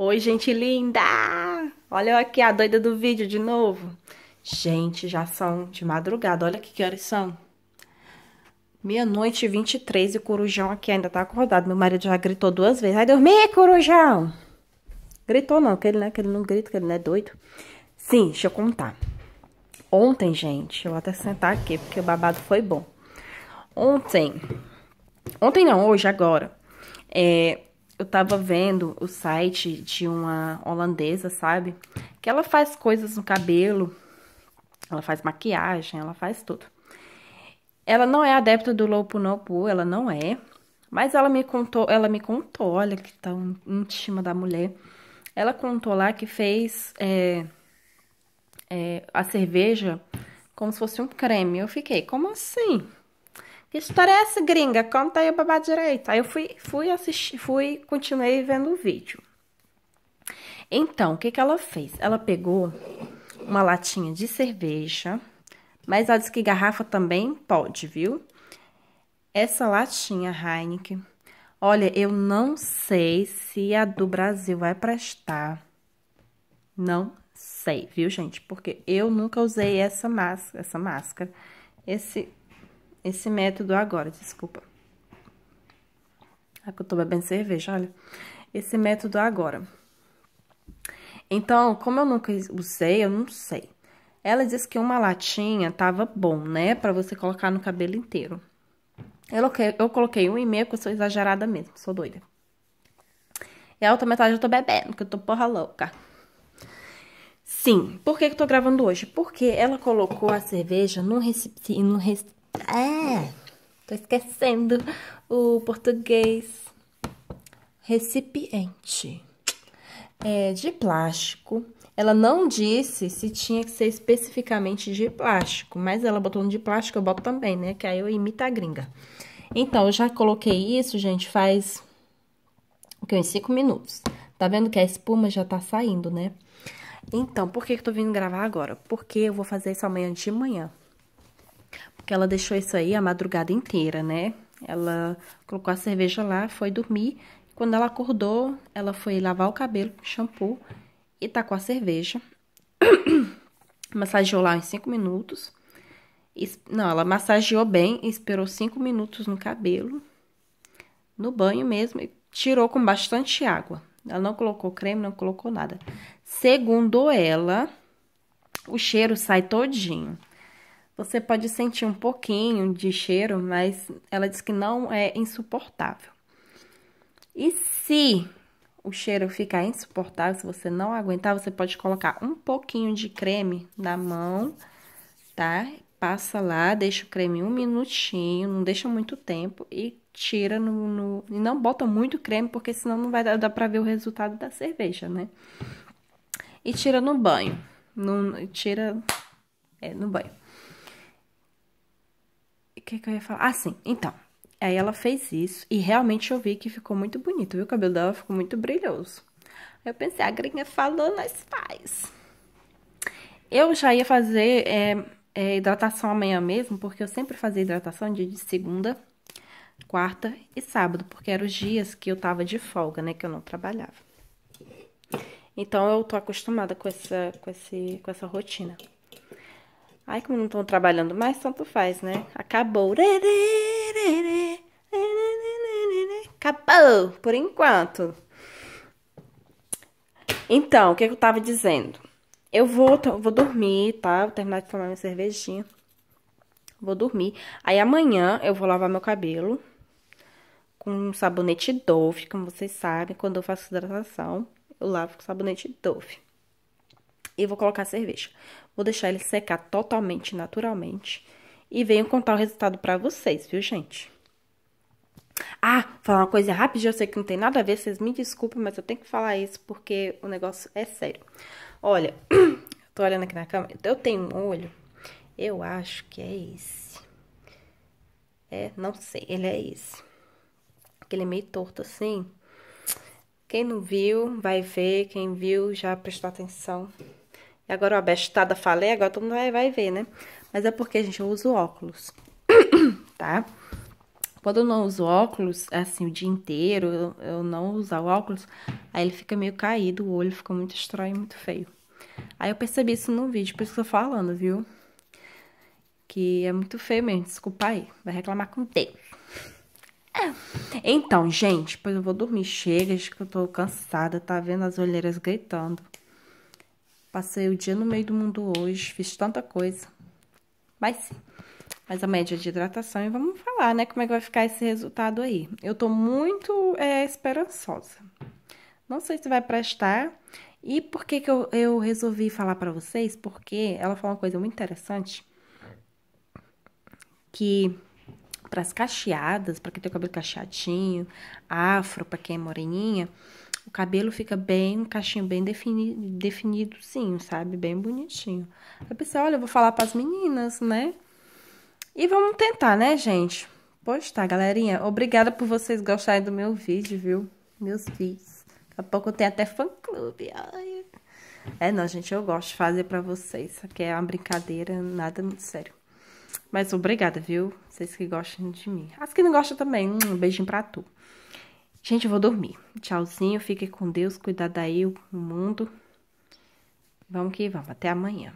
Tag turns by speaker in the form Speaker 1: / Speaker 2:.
Speaker 1: Oi, gente linda! Olha eu aqui a doida do vídeo de novo. Gente, já são de madrugada, olha que, que horas são. Meia-noite e 23 e o corujão aqui ainda tá acordado. Meu marido já gritou duas vezes. Vai dormir, corujão! Gritou não, que ele, né, que ele não grita, que ele não é doido. Sim, deixa eu contar. Ontem, gente, eu vou até sentar aqui porque o babado foi bom. Ontem, ontem não, hoje, agora, é, eu tava vendo o site de uma holandesa, sabe? Que ela faz coisas no cabelo, ela faz maquiagem, ela faz tudo. Ela não é adepta do Lopunopu, ela não é. Mas ela me contou, ela me contou, olha que tão íntima da mulher. Ela contou lá que fez é, é, a cerveja como se fosse um creme. Eu fiquei, como assim? Que história é essa, gringa? Conta aí o babá direito. Aí eu fui, fui assistir, fui, continuei vendo o vídeo. Então, o que, que ela fez? Ela pegou uma latinha de cerveja, mas ela disse que garrafa também pode, viu? Essa latinha Heineken. Olha, eu não sei se a do Brasil vai prestar. Não sei, viu, gente? Porque eu nunca usei essa máscara, essa máscara, esse esse método agora, desculpa. É que eu tô bebendo cerveja, olha. Esse método agora. Então, como eu nunca usei, eu não sei. Ela disse que uma latinha tava bom, né? Pra você colocar no cabelo inteiro. Eu coloquei, eu coloquei um e meio, porque eu sou exagerada mesmo, sou doida. E a outra metade eu tô bebendo, que eu tô porra louca. Sim, por que, que eu tô gravando hoje? Porque ela colocou a cerveja num, recipiente, num, é, tô esquecendo o português. Recipiente. É, de plástico. Ela não disse se tinha que ser especificamente de plástico, mas ela botou um de plástico, eu boto também, né? Que aí eu imito a gringa. Então, eu já coloquei isso, gente, faz o que, uns 5 minutos. Tá vendo que a espuma já tá saindo, né? Então, por que, que eu tô vindo gravar agora? Porque eu vou fazer isso amanhã de manhã que ela deixou isso aí a madrugada inteira, né? Ela colocou a cerveja lá, foi dormir. Quando ela acordou, ela foi lavar o cabelo com shampoo e tacou tá a cerveja. Massageou lá em 5 minutos. Não, ela massageou bem, esperou 5 minutos no cabelo, no banho mesmo, e tirou com bastante água. Ela não colocou creme, não colocou nada. Segundo ela, o cheiro sai todinho. Você pode sentir um pouquinho de cheiro, mas ela diz que não é insuportável. E se o cheiro ficar insuportável, se você não aguentar, você pode colocar um pouquinho de creme na mão, tá? Passa lá, deixa o creme um minutinho, não deixa muito tempo e tira no, no... E não bota muito creme, porque senão não vai dar, dar pra ver o resultado da cerveja, né? E tira no banho. No, tira é, no banho que, que eu ia falar? Ah, sim, então. Aí ela fez isso e realmente eu vi que ficou muito bonito, viu? O cabelo dela ficou muito brilhoso. Aí eu pensei, a gringa falou, nós faz. Eu já ia fazer é, é, hidratação amanhã mesmo, porque eu sempre fazia hidratação dia de segunda, quarta e sábado, porque eram os dias que eu tava de folga, né? Que eu não trabalhava. Então eu tô acostumada com essa, com esse, com essa rotina. Ai, como não estão trabalhando mais, tanto faz, né? Acabou. Acabou, por enquanto. Então, o que, é eu tava dizendo? Eu vou, vou dormir, tá? Vou terminar de tomar minha cervejinha. Vou dormir. Aí amanhã eu vou lavar meu cabelo com um sabonete Dove, como vocês sabem, quando eu faço hidratação, eu lavo com sabonete Dove e vou colocar cerveja. Vou deixar ele secar totalmente, naturalmente. E venho contar o resultado para vocês, viu, gente? Ah, falar uma coisa rápida, eu sei que não tem nada a ver, vocês me desculpem, mas eu tenho que falar isso porque o negócio é sério. Olha, tô olhando aqui na câmera, eu tenho um olho, eu acho que é esse. É, não sei, ele é esse. aquele meio torto assim. Quem não viu, vai ver, quem viu já prestou atenção. E agora o bestada falei, agora todo mundo vai, vai ver, né? Mas é porque, gente, eu uso óculos, tá? Quando eu não uso óculos, assim, o dia inteiro, eu não usar o óculos, aí ele fica meio caído, o olho fica muito estranho, muito feio. Aí eu percebi isso no vídeo, por isso que eu tô falando, viu? Que é muito feio mesmo, desculpa aí, vai reclamar com Deus. Então, gente, pois eu vou dormir, chega, acho que eu tô cansada, tá vendo as olheiras gritando. Passei o dia no meio do mundo hoje, fiz tanta coisa. mas, sim. Mas a média de hidratação e vamos falar, né, como é que vai ficar esse resultado aí. Eu tô muito é, esperançosa. Não sei se vai prestar. E por que que eu, eu resolvi falar para vocês? Porque ela falou uma coisa muito interessante. Que para as cacheadas, para quem tem o cabelo cacheadinho, afro, para quem é moreninha, o cabelo fica bem, um cachinho bem definido, definidozinho, sabe? Bem bonitinho. Eu pensei, olha, eu vou falar pras meninas, né? E vamos tentar, né, gente? Pois tá, galerinha. Obrigada por vocês gostarem do meu vídeo, viu? Meus vídeos. Daqui a pouco eu tenho até fã-clube. É, não, gente, eu gosto de fazer pra vocês. Isso aqui é uma brincadeira, nada muito sério. Mas obrigada, viu? Vocês que gostam de mim. As que não gostam também, um beijinho pra tu. Gente, eu vou dormir. Tchauzinho, fique com Deus, cuidado aí, o mundo. Vamos que vamos, até amanhã.